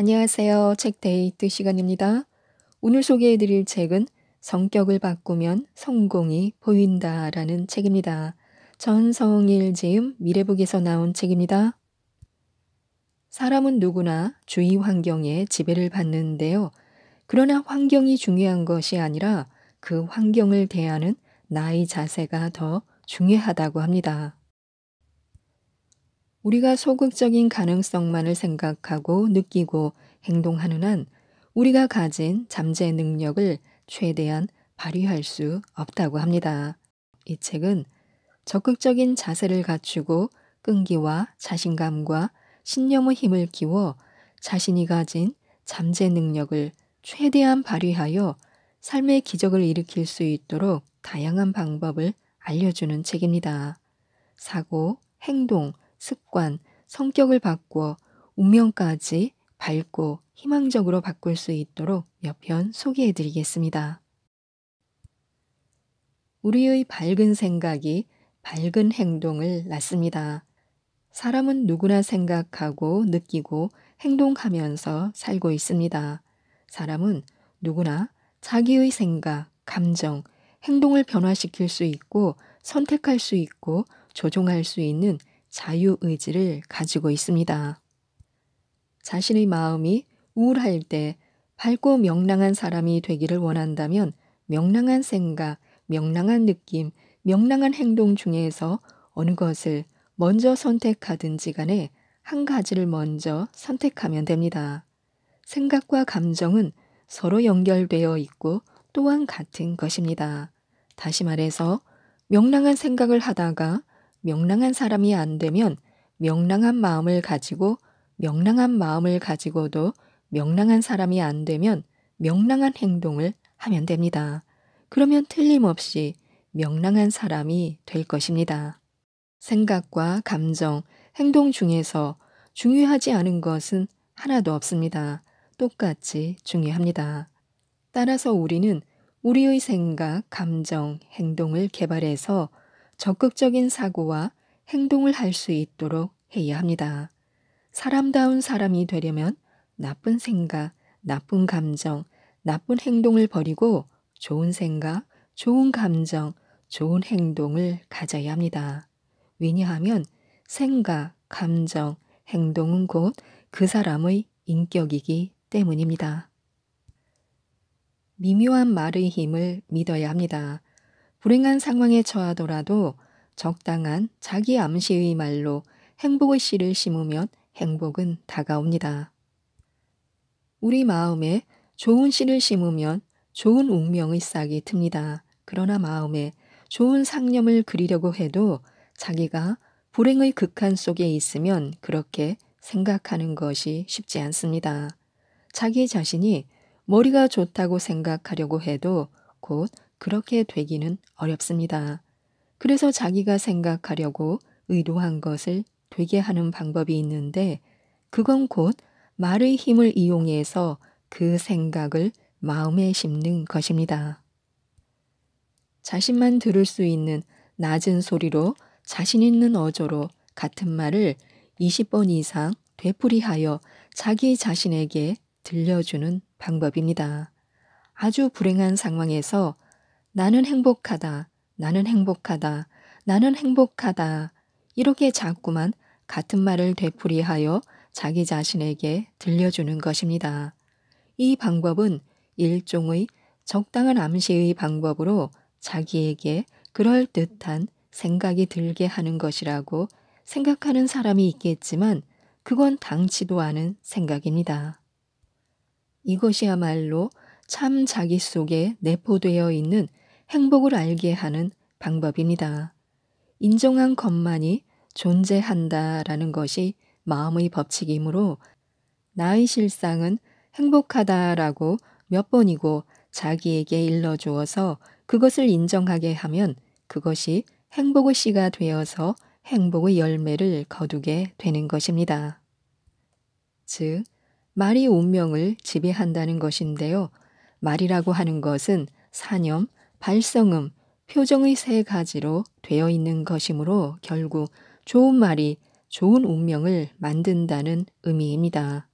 안녕하세요. 책 데이트 시간입니다. 오늘 소개해드릴 책은 성격을 바꾸면 성공이 보인다 라는 책입니다. 전성일 지음 미래북에서 나온 책입니다. 사람은 누구나 주위 환경에 지배를 받는데요. 그러나 환경이 중요한 것이 아니라 그 환경을 대하는 나의 자세가 더 중요하다고 합니다. 우리가 소극적인 가능성만을 생각하고 느끼고 행동하는 한 우리가 가진 잠재 능력을 최대한 발휘할 수 없다고 합니다. 이 책은 적극적인 자세를 갖추고 끈기와 자신감과 신념의 힘을 키워 자신이 가진 잠재 능력을 최대한 발휘하여 삶의 기적을 일으킬 수 있도록 다양한 방법을 알려주는 책입니다. 사고, 행동, 습관, 성격을 바꾸어 운명까지 밝고 희망적으로 바꿀 수 있도록 몇 편 소개해 드리겠습니다. 우리의 밝은 생각이 밝은 행동을 낳습니다. 사람은 누구나 생각하고 느끼고 행동하면서 살고 있습니다. 사람은 누구나 자기의 생각, 감정, 행동을 변화시킬 수 있고 선택할 수 있고 조종할 수 있는 자유의지를 가지고 있습니다. 자신의 마음이 우울할 때 밝고 명랑한 사람이 되기를 원한다면 명랑한 생각, 명랑한 느낌, 명랑한 행동 중에서 어느 것을 먼저 선택하든지 간에 한 가지를 먼저 선택하면 됩니다. 생각과 감정은 서로 연결되어 있고 또한 같은 것입니다. 다시 말해서 명랑한 생각을 하다가 명랑한 사람이 안 되면 명랑한 마음을 가지고 명랑한 마음을 가지고도 명랑한 사람이 안 되면 명랑한 행동을 하면 됩니다. 그러면 틀림없이 명랑한 사람이 될 것입니다. 생각과 감정, 행동 중에서 중요하지 않은 것은 하나도 없습니다. 똑같이 중요합니다. 따라서 우리는 우리의 생각, 감정, 행동을 개발해서 적극적인 사고와 행동을 할 수 있도록 해야 합니다. 사람다운 사람이 되려면 나쁜 생각, 나쁜 감정, 나쁜 행동을 버리고 좋은 생각, 좋은 감정, 좋은 행동을 가져야 합니다. 왜냐하면 생각, 감정, 행동은 곧 그 사람의 인격이기 때문입니다. 미묘한 말의 힘을 믿어야 합니다. 불행한 상황에 처하더라도 적당한 자기 암시의 말로 행복의 씨를 심으면 행복은 다가옵니다. 우리 마음에 좋은 씨를 심으면 좋은 운명의 싹이 틉니다. 그러나 마음에 좋은 상념을 그리려고 해도 자기가 불행의 극한 속에 있으면 그렇게 생각하는 것이 쉽지 않습니다. 자기 자신이 머리가 좋다고 생각하려고 해도 곧 그렇게 되기는 어렵습니다. 그래서 자기가 생각하려고 의도한 것을 되게 하는 방법이 있는데 그건 곧 말의 힘을 이용해서 그 생각을 마음에 심는 것입니다. 자신만 들을 수 있는 낮은 소리로 자신 있는 어조로 같은 말을 20번 이상 되풀이하여 자기 자신에게 들려주는 방법입니다. 아주 불행한 상황에서 나는 행복하다. 나는 행복하다. 나는 행복하다. 이렇게 자꾸만 같은 말을 되풀이하여 자기 자신에게 들려주는 것입니다. 이 방법은 일종의 적당한 암시의 방법으로 자기에게 그럴듯한 생각이 들게 하는 것이라고 생각하는 사람이 있겠지만 그건 당치도 않은 생각입니다. 이것이야말로 참 자기 속에 내포되어 있는 행복을 알게 하는 방법입니다. 인정한 것만이 존재한다라는 것이 마음의 법칙이므로 나의 실상은 행복하다라고 몇 번이고 자기에게 일러주어서 그것을 인정하게 하면 그것이 행복의 씨가 되어서 행복의 열매를 거두게 되는 것입니다. 즉, 말이 운명을 지배한다는 것인데요. 말이라고 하는 것은 사념, 발성음, 표정의 세 가지로 되어 있는 것이므로 결국 좋은 말이 좋은 운명을 만든다는 의미입니다.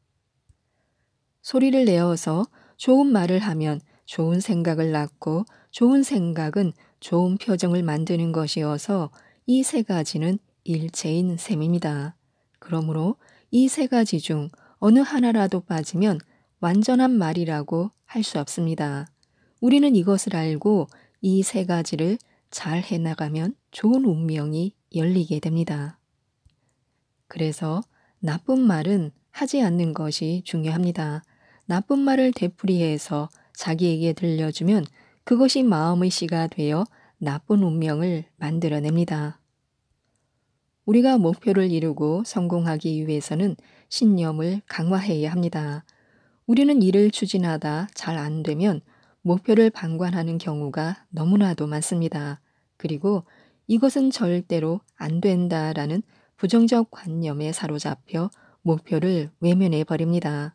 소리를 내어서 좋은 말을 하면 좋은 생각을 낳고 좋은 생각은 좋은 표정을 만드는 것이어서 이 세 가지는 일체인 셈입니다. 그러므로 이 세 가지 중 어느 하나라도 빠지면 완전한 말이라고 할 수 없습니다. 우리는 이것을 알고 이 세 가지를 잘 해나가면 좋은 운명이 열리게 됩니다. 그래서 나쁜 말은 하지 않는 것이 중요합니다. 나쁜 말을 되풀이해서 자기에게 들려주면 그것이 마음의 씨가 되어 나쁜 운명을 만들어냅니다. 우리가 목표를 이루고 성공하기 위해서는 신념을 강화해야 합니다. 우리는 일을 추진하다 잘 안 되면 목표를 방관하는 경우가 너무나도 많습니다. 그리고 이것은 절대로 안 된다라는 부정적 관념에 사로잡혀 목표를 외면해 버립니다.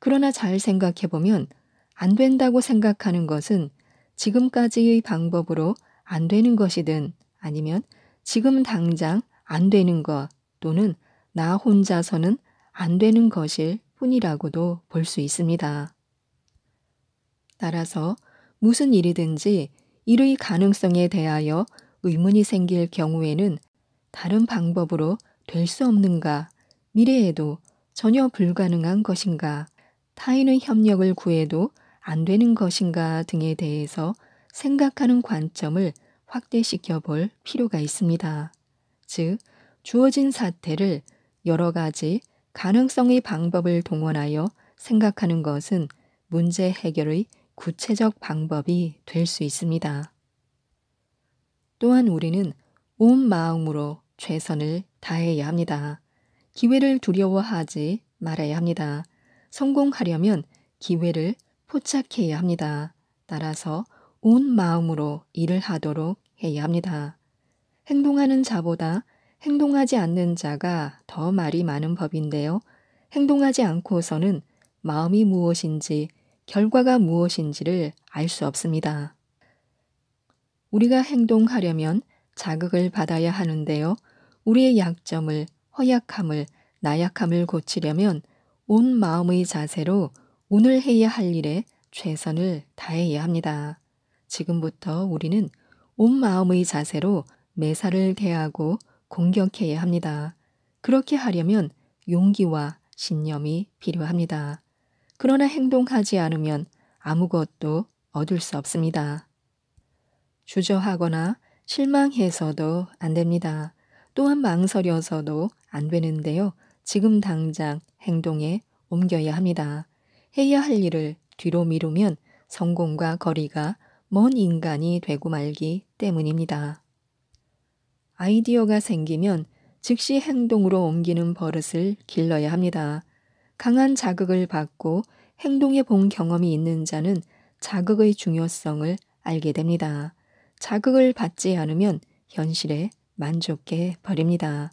그러나 잘 생각해 보면 안 된다고 생각하는 것은 지금까지의 방법으로 안 되는 것이든 아니면 지금 당장 안 되는 것 또는 나 혼자서는 안 되는 것일 뿐이라고도볼수 있습니다. 따라서 무슨 일이든지 일의 가능성에 대하여 의문이 생길 경우에는 다른 방법으로 될 수 없는가, 미래에도 전혀 불가능한 것인가, 타인의 협력을 구해도 안 되는 것인가 등에 대해서 생각하는 관점을 확대시켜 볼 필요가 있습니다. 즉, 주어진 사태를 여러 가지 가능성의 방법을 동원하여 생각하는 것은 문제 해결의 구체적 방법이 될 수 있습니다. 또한 우리는 온 마음으로 최선을 다해야 합니다. 기회를 두려워하지 말아야 합니다. 성공하려면 기회를 포착해야 합니다. 따라서 온 마음으로 일을 하도록 해야 합니다. 행동하는 자보다 행동하지 않는 자가 더 말이 많은 법인데요. 행동하지 않고서는 마음이 무엇인지 결과가 무엇인지를 알 수 없습니다. 우리가 행동하려면 자극을 받아야 하는데요. 우리의 약점을, 허약함을, 나약함을 고치려면 온 마음의 자세로 오늘 해야 할 일에 최선을 다해야 합니다. 지금부터 우리는 온 마음의 자세로 매사를 대하고 공격해야 합니다. 그렇게 하려면 용기와 신념이 필요합니다. 그러나 행동하지 않으면 아무것도 얻을 수 없습니다. 주저하거나 실망해서도 안 됩니다. 또한 망설여서도 안 되는데요. 지금 당장 행동에 옮겨야 합니다. 해야 할 일을 뒤로 미루면 성공과 거리가 먼 인간이 되고 말기 때문입니다. 아이디어가 생기면 즉시 행동으로 옮기는 버릇을 길러야 합니다. 강한 자극을 받고 행동해 본 경험이 있는 자는 자극의 중요성을 알게 됩니다. 자극을 받지 않으면 현실에 만족해 버립니다.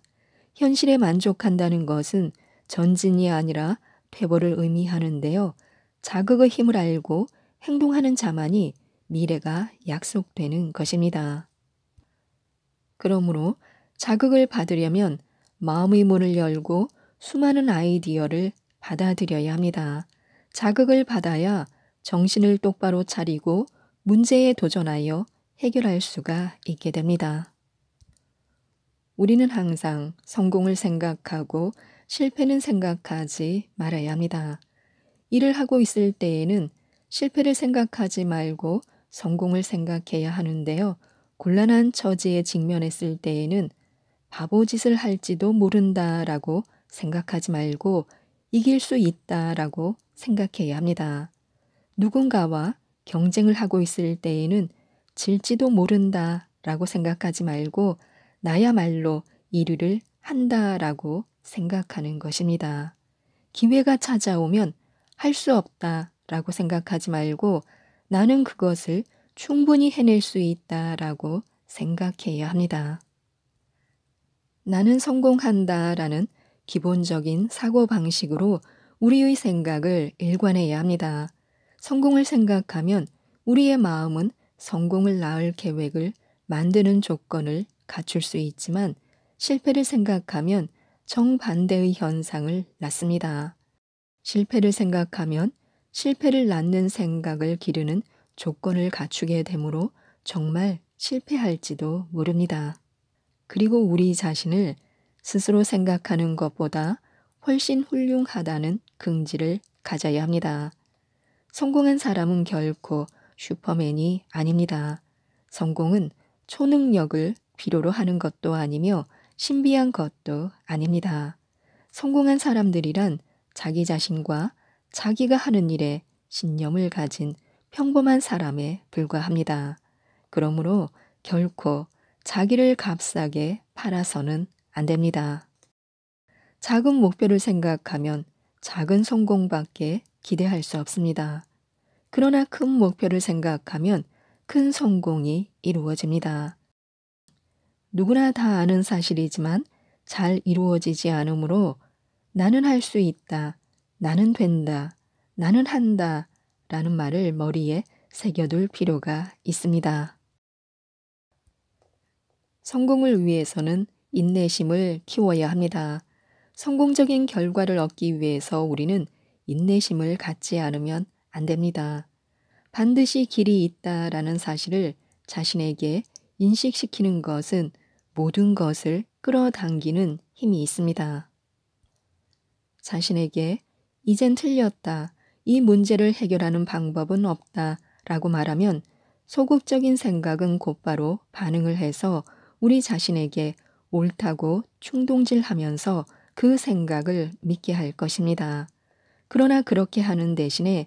현실에 만족한다는 것은 전진이 아니라 퇴보를 의미하는데요. 자극의 힘을 알고 행동하는 자만이 미래가 약속되는 것입니다. 그러므로 자극을 받으려면 마음의 문을 열고 수많은 아이디어를 받아들여야 합니다. 자극을 받아야 정신을 똑바로 차리고 문제에 도전하여 해결할 수가 있게 됩니다. 우리는 항상 성공을 생각하고 실패는 생각하지 말아야 합니다. 일을 하고 있을 때에는 실패를 생각하지 말고 성공을 생각해야 하는데요. 곤란한 처지에 직면했을 때에는 바보짓을 할지도 모른다라고 생각하지 말고 이길 수 있다라고 생각해야 합니다. 누군가와 경쟁을 하고 있을 때에는 질지도 모른다라고 생각하지 말고 나야말로 1위를 한다라고 생각하는 것입니다. 기회가 찾아오면 할 수 없다라고 생각하지 말고 나는 그것을 충분히 해낼 수 있다라고 생각해야 합니다. 나는 성공한다 라는 기본적인 사고방식으로 우리의 생각을 일관해야 합니다. 성공을 생각하면 우리의 마음은 성공을 낳을 계획을 만드는 조건을 갖출 수 있지만 실패를 생각하면 정반대의 현상을 낳습니다. 실패를 생각하면 실패를 낳는 생각을 기르는 조건을 갖추게 되므로 정말 실패할지도 모릅니다. 그리고 우리 자신을 스스로 생각하는 것보다 훨씬 훌륭하다는 긍지를 가져야 합니다. 성공한 사람은 결코 슈퍼맨이 아닙니다. 성공은 초능력을 필요로 하는 것도 아니며 신비한 것도 아닙니다. 성공한 사람들이란 자기 자신과 자기가 하는 일에 신념을 가진 평범한 사람에 불과합니다. 그러므로 결코 자기를 값싸게 팔아서는 안 됩니다. 작은 목표를 생각하면 작은 성공밖에 기대할 수 없습니다. 그러나 큰 목표를 생각하면 큰 성공이 이루어집니다. 누구나 다 아는 사실이지만 잘 이루어지지 않으므로 나는 할 수 있다, 나는 된다, 나는 한다 라는 말을 머리에 새겨둘 필요가 있습니다. 성공을 위해서는 인내심을 키워야 합니다. 성공적인 결과를 얻기 위해서 우리는 인내심을 갖지 않으면 안 됩니다. 반드시 길이 있다라는 사실을 자신에게 인식시키는 것은 모든 것을 끌어당기는 힘이 있습니다. 자신에게 이젠 틀렸다 이 문제를 해결하는 방법은 없다 라고 말하면 소극적인 생각은 곧바로 반응을 해서 우리 자신에게 옳다고 충동질 하면서 그 생각을 믿게 할 것입니다. 그러나 그렇게 하는 대신에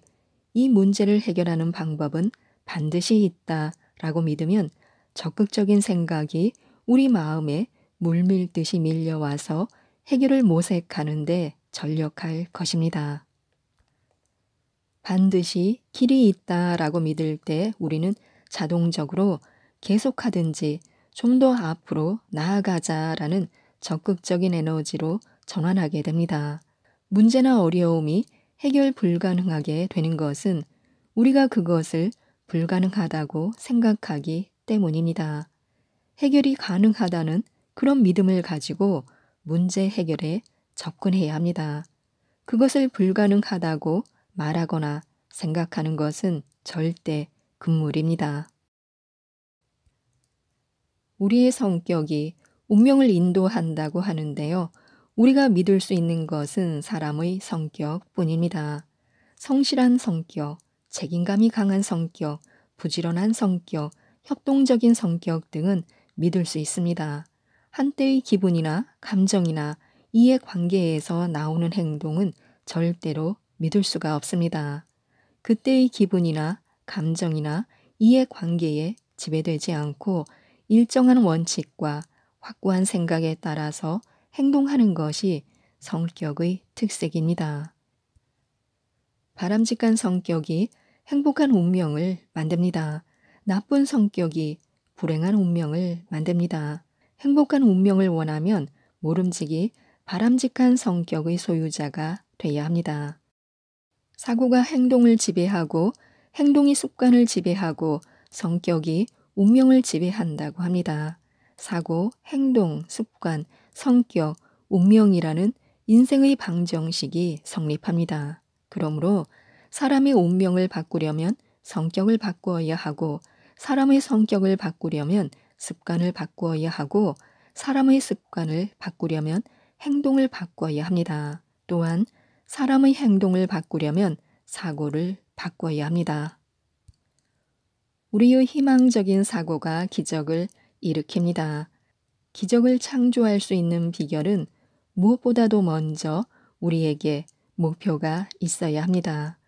이 문제를 해결하는 방법은 반드시 있다 라고 믿으면 적극적인 생각이 우리 마음에 물밀듯이 밀려와서 해결을 모색하는데 전력할 것입니다. 반드시 길이 있다 라고 믿을 때 우리는 자동적으로 계속하든지 좀 더 앞으로 나아가자 라는 적극적인 에너지로 전환하게 됩니다. 문제나 어려움이 해결 불가능하게 되는 것은 우리가 그것을 불가능하다고 생각하기 때문입니다. 해결이 가능하다는 그런 믿음을 가지고 문제 해결에 접근해야 합니다. 그것을 불가능하다고 말하거나 생각하는 것은 절대 금물입니다. 우리의 성격이 운명을 인도한다고 하는데요. 우리가 믿을 수 있는 것은 사람의 성격뿐입니다. 성실한 성격, 책임감이 강한 성격, 부지런한 성격, 협동적인 성격 등은 믿을 수 있습니다. 한때의 기분이나 감정이나 이해관계에서 나오는 행동은 절대로 믿을 수가 없습니다. 그때의 기분이나 감정이나 이해관계에 지배되지 않고 일정한 원칙과 확고한 생각에 따라서 행동하는 것이 성격의 특색입니다. 바람직한 성격이 행복한 운명을 만듭니다. 나쁜 성격이 불행한 운명을 만듭니다. 행복한 운명을 원하면 모름지기 바람직한 성격의 소유자가 돼야 합니다. 사고가 행동을 지배하고 행동이 습관을 지배하고 성격이 운명을 지배한다고 합니다. 사고, 행동, 습관, 성격, 운명이라는 인생의 방정식이 성립합니다. 그러므로 사람의 운명을 바꾸려면 성격을 바꾸어야 하고 사람의 성격을 바꾸려면 습관을 바꾸어야 하고 사람의 습관을 바꾸려면 행동을 바꿔야 합니다. 또한 사람의 행동을 바꾸려면 사고를 바꿔야 합니다. 우리의 희망적인 사고가 기적을 일으킵니다. 기적을 창조할 수 있는 비결은 무엇보다도 먼저 우리에게 목표가 있어야 합니다.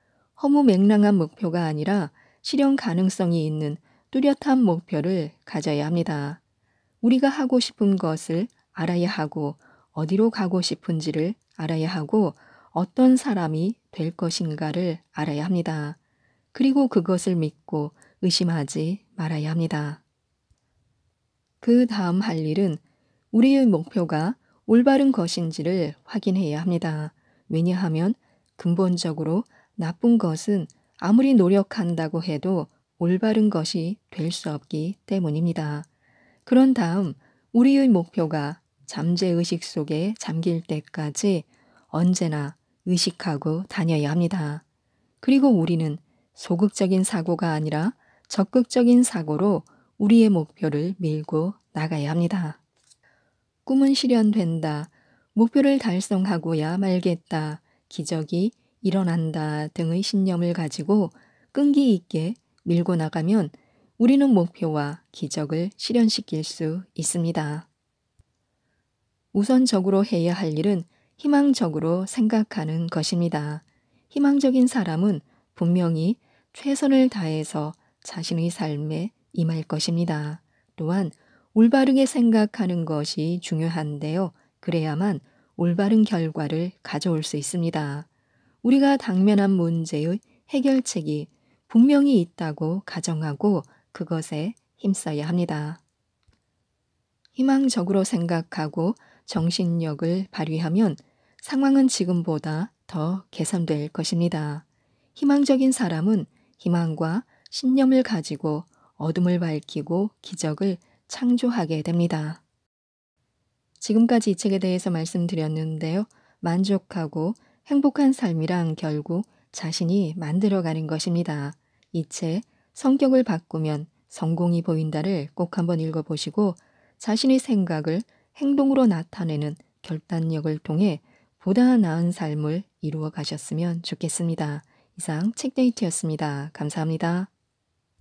허무 맹랑한 목표가 아니라 실현 가능성이 있는 뚜렷한 목표를 가져야 합니다. 우리가 하고 싶은 것을 알아야 하고 어디로 가고 싶은지를 알아야 하고 어떤 사람이 될 것인가를 알아야 합니다. 그리고 그것을 믿고 의심하지 말아야 합니다. 그 다음 할 일은 우리의 목표가 올바른 것인지를 확인해야 합니다. 왜냐하면 근본적으로 나쁜 것은 아무리 노력한다고 해도 올바른 것이 될 수 없기 때문입니다. 그런 다음 우리의 목표가 잠재의식 속에 잠길 때까지 언제나 의식하고 다녀야 합니다. 그리고 우리는 소극적인 사고가 아니라 적극적인 사고로 우리의 목표를 밀고 나가야 합니다. 꿈은 실현된다. 목표를 달성하고야 말겠다. 기적이 일어난다 등의 신념을 가지고 끈기 있게 밀고 나가면 우리는 목표와 기적을 실현시킬 수 있습니다. 우선적으로 해야 할 일은 희망적으로 생각하는 것입니다. 희망적인 사람은 분명히 최선을 다해서 자신의 삶에 임할 것입니다. 또한 올바르게 생각하는 것이 중요한데요. 그래야만 올바른 결과를 가져올 수 있습니다. 우리가 당면한 문제의 해결책이 분명히 있다고 가정하고 그것에 힘써야 합니다. 희망적으로 생각하고 정신력을 발휘하면 상황은 지금보다 더 개선될 것입니다. 희망적인 사람은 희망과 신념을 가지고 어둠을 밝히고 기적을 창조하게 됩니다. 지금까지 이 책에 대해서 말씀드렸는데요. 만족하고 행복한 삶이란 결국 자신이 만들어가는 것입니다. 이 책 성격을 바꾸면 성공이 보인다를 꼭 한번 읽어보시고 자신의 생각을 행동으로 나타내는 결단력을 통해 보다 나은 삶을 이루어 가셨으면 좋겠습니다. 이상 책데이트였습니다. 감사합니다.